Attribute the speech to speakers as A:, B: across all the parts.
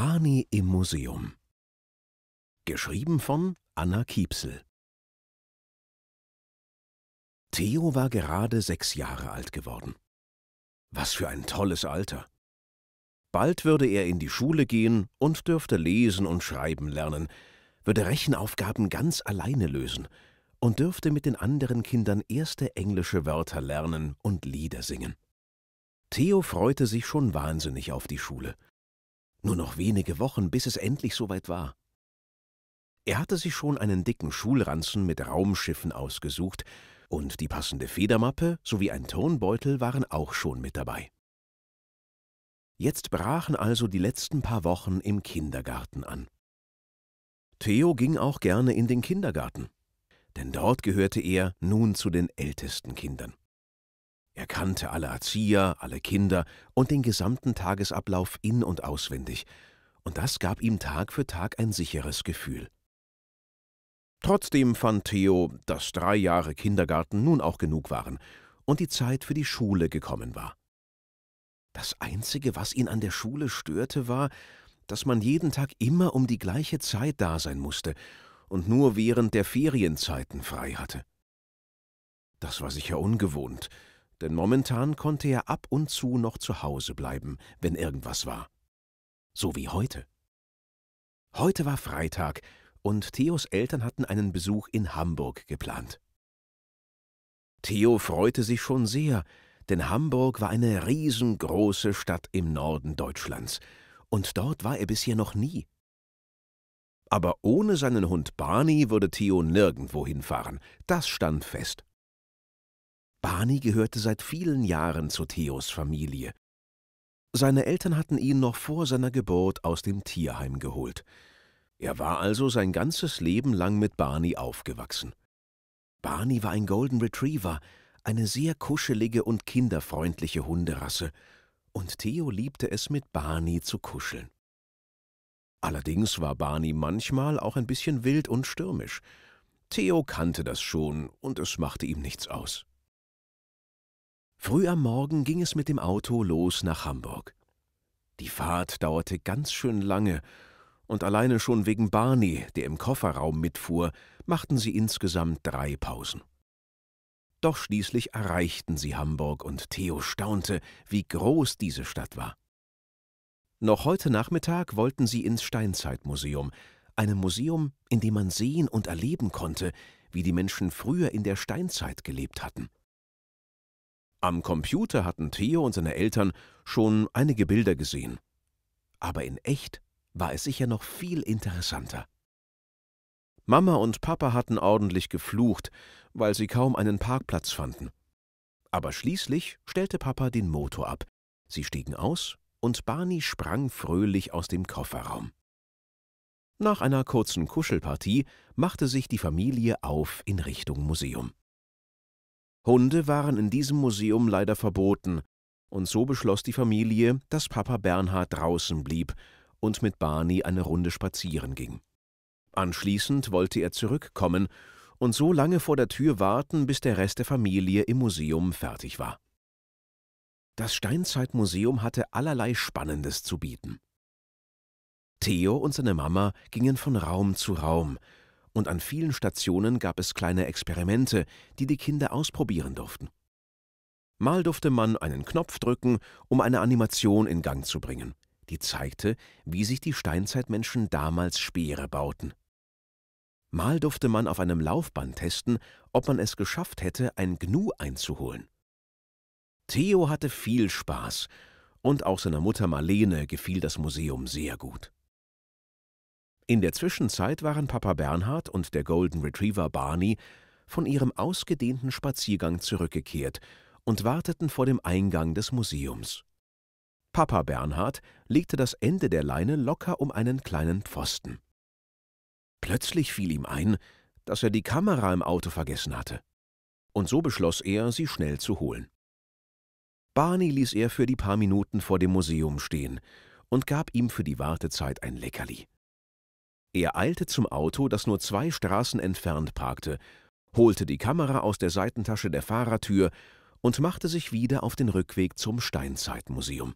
A: Barney im Museum. Geschrieben von Anna Kiepsel. Theo war gerade sechs Jahre alt geworden. Was für ein tolles Alter! Bald würde er in die Schule gehen und dürfte lesen und schreiben lernen, würde Rechenaufgaben ganz alleine lösen und dürfte mit den anderen Kindern erste englische Wörter lernen und Lieder singen. Theo freute sich schon wahnsinnig auf die Schule – nur noch wenige Wochen, bis es endlich soweit war. Er hatte sich schon einen dicken Schulranzen mit Raumschiffen ausgesucht, und die passende Federmappe sowie ein Turnbeutel waren auch schon mit dabei. Jetzt brachen also die letzten paar Wochen im Kindergarten an. Theo ging auch gerne in den Kindergarten, denn dort gehörte er nun zu den ältesten Kindern. Er kannte alle Erzieher, alle Kinder und den gesamten Tagesablauf in und auswendig, und das gab ihm Tag für Tag ein sicheres Gefühl. Trotzdem fand Theo, dass drei Jahre Kindergarten nun auch genug waren und die Zeit für die Schule gekommen war. Das Einzige, was ihn an der Schule störte, war, dass man jeden Tag immer um die gleiche Zeit da sein musste und nur während der Ferienzeiten frei hatte. Das war sicher ungewohnt, denn momentan konnte er ab und zu noch zu Hause bleiben, wenn irgendwas war. So wie heute. Heute war Freitag und Theos Eltern hatten einen Besuch in Hamburg geplant. Theo freute sich schon sehr, denn Hamburg war eine riesengroße Stadt im Norden Deutschlands, und dort war er bisher noch nie. Aber ohne seinen Hund Barney würde Theo nirgendwo hinfahren, das stand fest. Barney gehörte seit vielen Jahren zu Theos Familie. Seine Eltern hatten ihn noch vor seiner Geburt aus dem Tierheim geholt. Er war also sein ganzes Leben lang mit Barney aufgewachsen. Barney war ein Golden Retriever, eine sehr kuschelige und kinderfreundliche Hunderasse, und Theo liebte es, mit Barney zu kuscheln. Allerdings war Barney manchmal auch ein bisschen wild und stürmisch. Theo kannte das schon, und es machte ihm nichts aus. Früh am Morgen ging es mit dem Auto los nach Hamburg. Die Fahrt dauerte ganz schön lange, und alleine schon wegen Barney, der im Kofferraum mitfuhr, machten sie insgesamt drei Pausen. Doch schließlich erreichten sie Hamburg, und Theo staunte, wie groß diese Stadt war. Noch heute Nachmittag wollten sie ins Steinzeitmuseum, einem Museum, in dem man sehen und erleben konnte, wie die Menschen früher in der Steinzeit gelebt hatten. Am Computer hatten Theo und seine Eltern schon einige Bilder gesehen. Aber in echt war es sicher noch viel interessanter. Mama und Papa hatten ordentlich geflucht, weil sie kaum einen Parkplatz fanden. Aber schließlich stellte Papa den Motor ab. Sie stiegen aus und Barney sprang fröhlich aus dem Kofferraum. Nach einer kurzen Kuschelpartie machte sich die Familie auf in Richtung Museum. Hunde waren in diesem Museum leider verboten, und so beschloss die Familie, dass Papa Bernhard draußen blieb und mit Barney eine Runde spazieren ging. Anschließend wollte er zurückkommen und so lange vor der Tür warten, bis der Rest der Familie im Museum fertig war. Das Steinzeitmuseum hatte allerlei Spannendes zu bieten. Theo und seine Mama gingen von Raum zu Raum, und an vielen Stationen gab es kleine Experimente, die die Kinder ausprobieren durften. Mal durfte man einen Knopf drücken, um eine Animation in Gang zu bringen, die zeigte, wie sich die Steinzeitmenschen damals Speere bauten. Mal durfte man auf einem Laufband testen, ob man es geschafft hätte, ein Gnu einzuholen. Theo hatte viel Spaß und auch seiner Mutter Marlene gefiel das Museum sehr gut. In der Zwischenzeit waren Papa Bernhard und der Golden Retriever Barney von ihrem ausgedehnten Spaziergang zurückgekehrt und warteten vor dem Eingang des Museums. Papa Bernhard legte das Ende der Leine locker um einen kleinen Pfosten. Plötzlich fiel ihm ein, dass er die Kamera im Auto vergessen hatte. Und so beschloss er, sie schnell zu holen. Barney ließ er für die paar Minuten vor dem Museum stehen und gab ihm für die Wartezeit ein Leckerli. Er eilte zum Auto, das nur zwei Straßen entfernt parkte, holte die Kamera aus der Seitentasche der Fahrertür und machte sich wieder auf den Rückweg zum Steinzeitmuseum.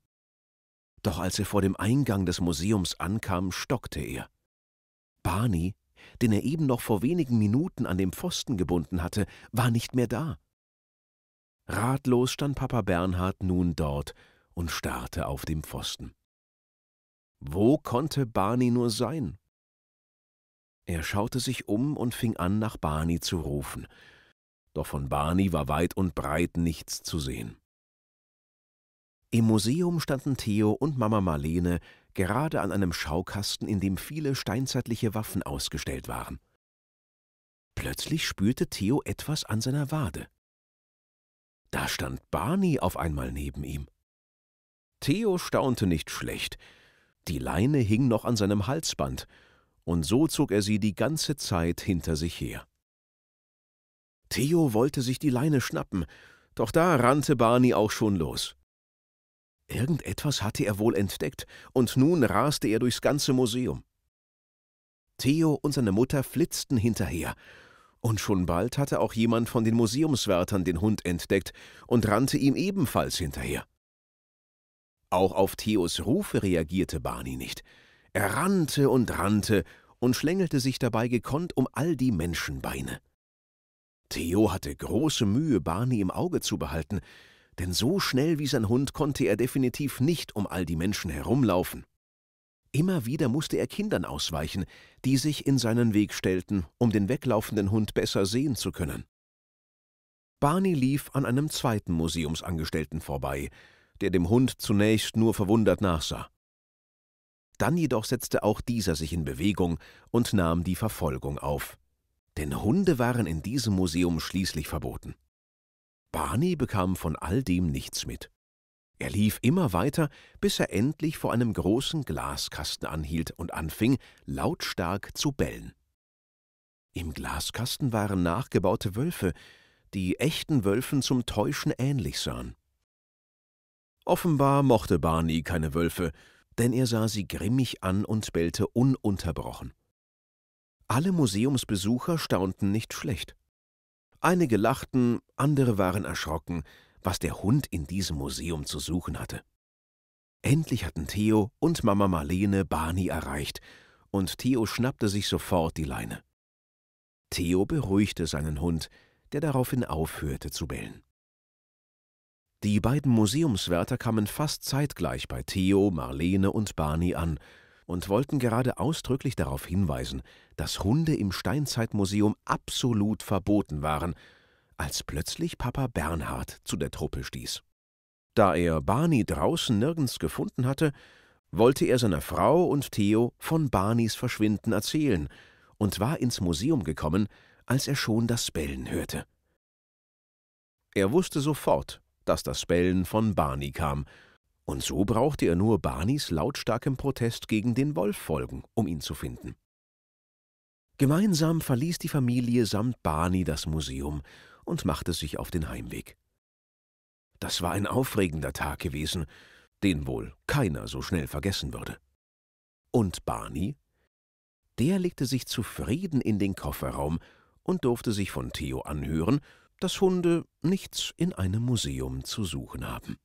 A: Doch als er vor dem Eingang des Museums ankam, stockte er. Barney, den er eben noch vor wenigen Minuten an dem Pfosten gebunden hatte, war nicht mehr da. Ratlos stand Papa Bernhard nun dort und starrte auf dem Pfosten. Wo konnte Barney nur sein? Er schaute sich um und fing an, nach Barney zu rufen. Doch von Barney war weit und breit nichts zu sehen. Im Museum standen Theo und Mama Marlene gerade an einem Schaukasten, in dem viele steinzeitliche Waffen ausgestellt waren. Plötzlich spürte Theo etwas an seiner Wade. Da stand Barney auf einmal neben ihm. Theo staunte nicht schlecht. Die Leine hing noch an seinem Halsband, und so zog er sie die ganze Zeit hinter sich her. Theo wollte sich die Leine schnappen, doch da rannte Barney auch schon los. Irgendetwas hatte er wohl entdeckt, und nun raste er durchs ganze Museum. Theo und seine Mutter flitzten hinterher, und schon bald hatte auch jemand von den Museumswärtern den Hund entdeckt und rannte ihm ebenfalls hinterher. Auch auf Theos Rufe reagierte Barney nicht – er rannte und rannte und schlängelte sich dabei gekonnt um all die Menschenbeine. Theo hatte große Mühe, Barney im Auge zu behalten, denn so schnell wie sein Hund konnte er definitiv nicht um all die Menschen herumlaufen. Immer wieder musste er Kindern ausweichen, die sich in seinen Weg stellten, um den weglaufenden Hund besser sehen zu können. Barney lief an einem zweiten Museumsangestellten vorbei, der dem Hund zunächst nur verwundert nachsah. Dann jedoch setzte auch dieser sich in Bewegung und nahm die Verfolgung auf. Denn Hunde waren in diesem Museum schließlich verboten. Barney bekam von all dem nichts mit. Er lief immer weiter, bis er endlich vor einem großen Glaskasten anhielt und anfing, lautstark zu bellen. Im Glaskasten waren nachgebaute Wölfe, die echten Wölfen zum Täuschen ähnlich sahen. Offenbar mochte Barney keine Wölfe, denn er sah sie grimmig an und bellte ununterbrochen. Alle Museumsbesucher staunten nicht schlecht. Einige lachten, andere waren erschrocken, was der Hund in diesem Museum zu suchen hatte. Endlich hatten Theo und Mama Marlene Barney erreicht, und Theo schnappte sich sofort die Leine. Theo beruhigte seinen Hund, der daraufhin aufhörte zu bellen. Die beiden Museumswärter kamen fast zeitgleich bei Theo, Marlene und Barney an und wollten gerade ausdrücklich darauf hinweisen, dass Hunde im Steinzeitmuseum absolut verboten waren, als plötzlich Papa Bernhard zu der Truppe stieß. Da er Barney draußen nirgends gefunden hatte, wollte er seiner Frau und Theo von Barneys Verschwinden erzählen und war ins Museum gekommen, als er schon das Bellen hörte. Er wusste sofort, dass das Bellen von Barney kam, und so brauchte er nur Barneys lautstarkem Protest gegen den Wolf folgen, um ihn zu finden. Gemeinsam verließ die Familie samt Barney das Museum und machte sich auf den Heimweg. Das war ein aufregender Tag gewesen, den wohl keiner so schnell vergessen würde. Und Barney? Der legte sich zufrieden in den Kofferraum und durfte sich von Theo anhören, dass Hunde nichts in einem Museum zu suchen haben.